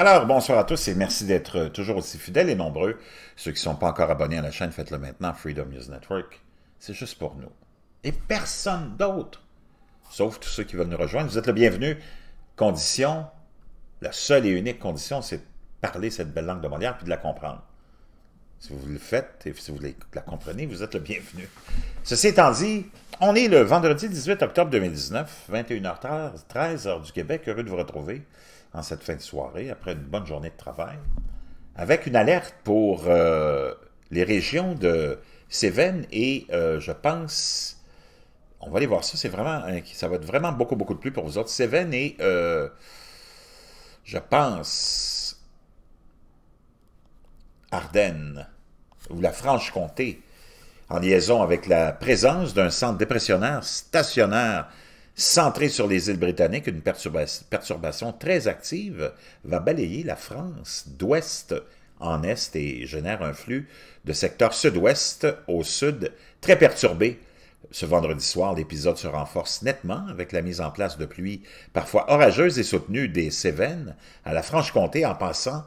Alors, bonsoir à tous et merci d'être euh, toujours aussi fidèles et nombreux. Ceux qui ne sont pas encore abonnés à la chaîne, faites-le maintenant, Freedom News Network. C'est juste pour nous. Et personne d'autre. Sauf tous ceux qui veulent nous rejoindre. Vous êtes le bienvenu. Condition, la seule et unique condition, c'est parler cette belle langue de Molière puis de la comprendre. Si vous le faites et si vous la comprenez, vous êtes le bienvenu. Ceci étant dit, on est le vendredi 18 octobre 2019, 21h13, h du Québec. Heureux de vous retrouver en cette fin de soirée, après une bonne journée de travail, avec une alerte pour euh, les régions de Cévennes et, euh, je pense, on va aller voir ça, c'est vraiment, ça va être vraiment beaucoup, beaucoup de pluie pour vous autres. Cévennes et, euh, je pense, Ardennes, ou la Franche-Comté, en liaison avec la présence d'un centre dépressionnaire stationnaire Centré sur les îles britanniques, une perturbation très active va balayer la France d'ouest en est et génère un flux de secteur sud-ouest au sud très perturbé. Ce vendredi soir, l'épisode se renforce nettement avec la mise en place de pluies parfois orageuses et soutenues des Cévennes à la Franche-Comté en passant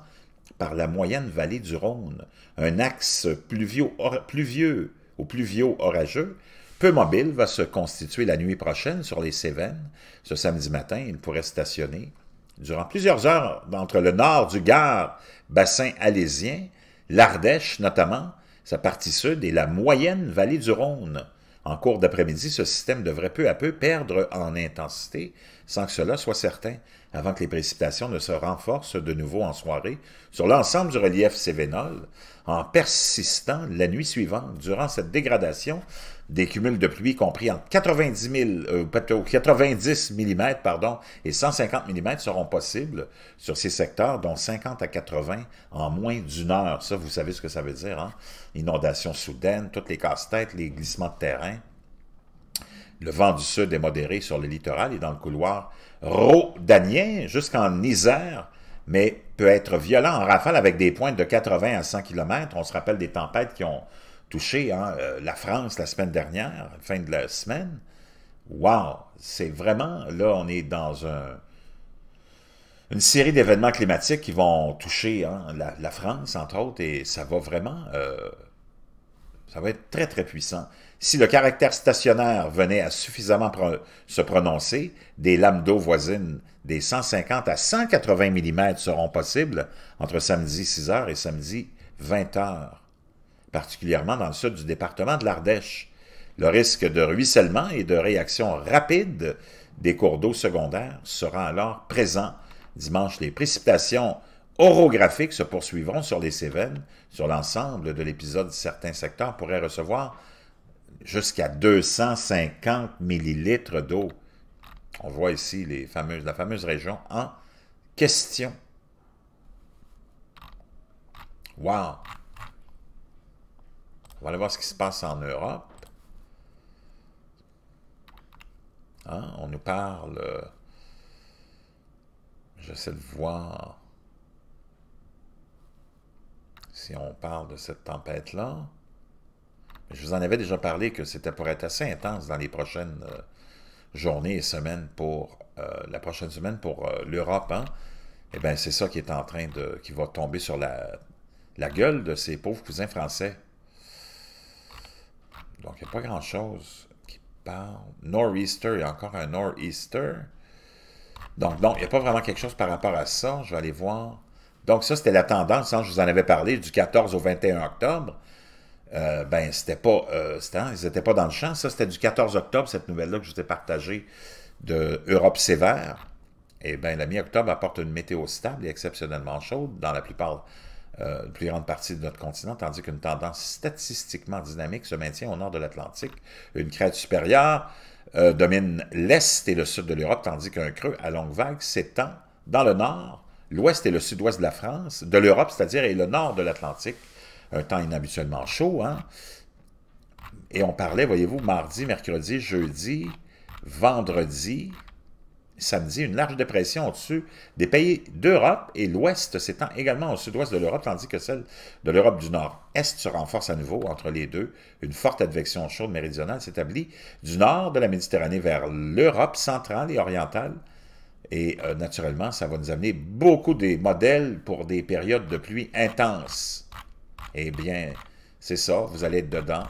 par la moyenne vallée du Rhône, un axe pluvio-orageux pluvieux pluvieux orageux peu mobile va se constituer la nuit prochaine sur les Cévennes. Ce samedi matin, il pourrait stationner durant plusieurs heures entre le nord du Gard, bassin alésien, l'Ardèche notamment, sa partie sud et la moyenne vallée du Rhône. En cours d'après-midi, ce système devrait peu à peu perdre en intensité sans que cela soit certain avant que les précipitations ne se renforcent de nouveau en soirée sur l'ensemble du relief Cévenol, en persistant la nuit suivante. Durant cette dégradation, des cumuls de pluie compris entre 90, 000, 90 mm pardon, et 150 mm seront possibles sur ces secteurs, dont 50 à 80 en moins d'une heure. Ça, vous savez ce que ça veut dire, hein? Inondations soudaines, toutes les casse-têtes, les glissements de terrain. Le vent du sud est modéré sur le littoral et dans le couloir rhodanien jusqu'en Isère, mais peut être violent en rafale avec des pointes de 80 à 100 km. On se rappelle des tempêtes qui ont touché hein, euh, la France la semaine dernière, fin de la semaine. Wow! C'est vraiment, là, on est dans un, une série d'événements climatiques qui vont toucher hein, la, France, entre autres, et ça va vraiment euh, ça va être très, très puissant. Si le caractère stationnaire venait à suffisamment se prononcer, des lames d'eau voisines des 150 à 180 mm seront possibles entre samedi 6h et samedi 20h, particulièrement dans le sud du département de l'Ardèche. Le risque de ruissellement et de réaction rapide des cours d'eau secondaires sera alors présent. Dimanche, les précipitations orographiques se poursuivront sur les Cévennes, sur l'ensemble de l'épisode, certains secteurs pourraient recevoir jusqu'à 250 millilitres d'eau. On voit ici les fameuses, la fameuse région en question. Wow! On va aller voir ce qui se passe en Europe. Hein, on nous parle... Euh, j'essaie de voir si on parle de cette tempête-là. Je vous en avais déjà parlé que c'était pour être assez intense dans les prochaines euh, journées et semaines pour euh, la prochaine semaine pour euh, l'Europe. Hein. Eh bien, c'est ça qui est en train de. qui va tomber sur la, la gueule de ces pauvres cousins français. Donc, il n'y a pas grand-chose qui parle. Nor'easter, il y a encore un Nor'easter. Donc, non, il n'y a pas vraiment quelque chose par rapport à ça. Je vais aller voir donc ça, c'était la tendance, hein. je vous en avais parlé, du 14 au 21 octobre. Euh, ben, c'était pas, euh, hein, ils étaient pas dans le champ. Ça, c'était du 14 octobre, cette nouvelle-là que je vous ai partagée de Europe sévère. Et eh bien, la mi-octobre apporte une météo stable et exceptionnellement chaude dans la plupart, la euh, plus grande partie de notre continent, tandis qu'une tendance statistiquement dynamique se maintient au nord de l'Atlantique. Une crête supérieure euh, domine l'est et le sud de l'Europe, tandis qu'un creux à longue vague s'étend dans le nord l'ouest et le sud-ouest de la France, de l'Europe, c'est-à-dire, et le nord de l'Atlantique. Un temps inhabituellement chaud, hein? Et on parlait, voyez-vous, mardi, mercredi, jeudi, vendredi, samedi, une large dépression au-dessus des pays d'Europe et l'Ouest s'étend également au sud-ouest de l'Europe, tandis que celle de l'Europe du Nord-Est se renforce à nouveau entre les deux. Une forte advection chaude méridionale s'établit du nord de la Méditerranée vers l'Europe centrale et orientale, et euh, naturellement, ça va nous amener beaucoup des modèles pour des périodes de pluie intenses. Eh bien, c'est ça, vous allez être dedans.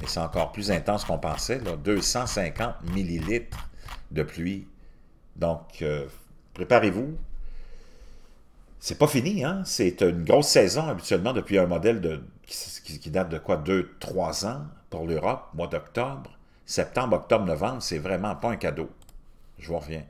Mais c'est encore plus intense qu'on pensait, 250 millilitres de pluie. Donc, euh, préparez-vous. C'est pas fini, hein? C'est une grosse saison habituellement depuis un modèle qui, date de quoi? 2 trois ans pour l'Europe, mois d'octobre. Septembre, octobre, novembre, c'est vraiment pas un cadeau. Je vous reviens.